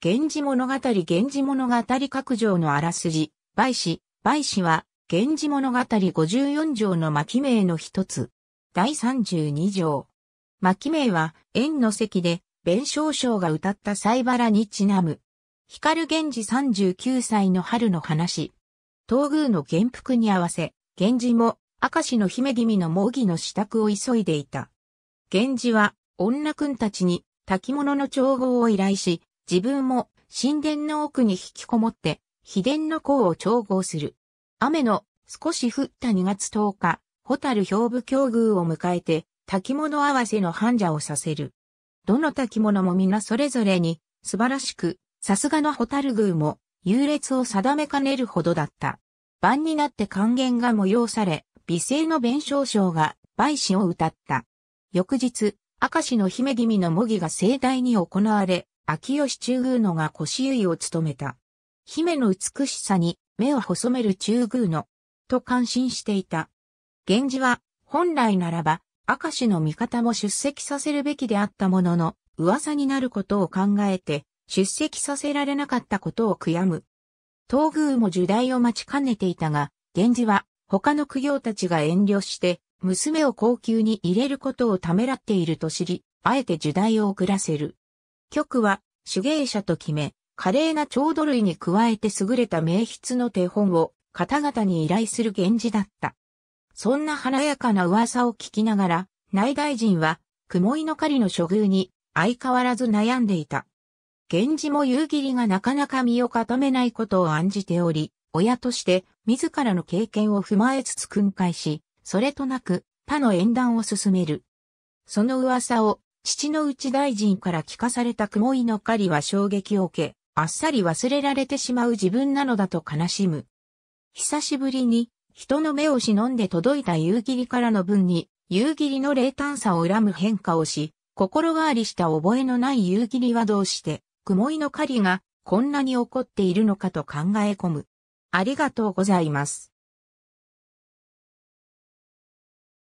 源氏物語源氏物語各条のあらすじ、梅子、梅子は、源氏物語54条の巻名の一つ。第32条。巻名は、縁の席で、弁償章が歌った西原にちなむ。光源氏39歳の春の話。東宮の元服に合わせ、源氏も、明石の姫君の模擬の支度を急いでいた。源氏は、女君たちに、炊物の調合を依頼し、自分も神殿の奥に引きこもって、秘伝の功を調合する。雨の少し降った2月10日、ホタル兵部境遇を迎えて、炊物合わせの繁者をさせる。どの炊物も皆それぞれに、素晴らしく、さすがのホタル宮も、優劣を定めかねるほどだった。晩になって還元が催され、美声の弁償賞が、陪子を歌った。翌日、明石の姫君の模擬が盛大に行われ、秋吉中宮のが腰結を務めた。姫の美しさに目を細める中宮の、と感心していた。源氏は、本来ならば、明石の味方も出席させるべきであったものの、噂になることを考えて、出席させられなかったことを悔やむ。東宮も受代を待ちかねていたが、源氏は、他の苦行たちが遠慮して、娘を高級に入れることをためらっていると知り、あえて受代を遅らせる。曲は手芸者と決め、華麗な調度類に加えて優れた名筆の手本を方々に依頼する源氏だった。そんな華やかな噂を聞きながら、内大臣は、雲井の狩りの処遇に相変わらず悩んでいた。源氏も夕霧がなかなか身を固めないことを案じており、親として自らの経験を踏まえつつ訓戒し、それとなく他の縁談を進める。その噂を父の内大臣から聞かされた雲井の狩りは衝撃を受け、あっさり忘れられてしまう自分なのだと悲しむ。久しぶりに、人の目を忍んで届いた夕霧からの分に、夕霧の冷淡さを恨む変化をし、心変わりした覚えのない夕霧はどうして、雲井の狩りがこんなに怒っているのかと考え込む。ありがとうございます。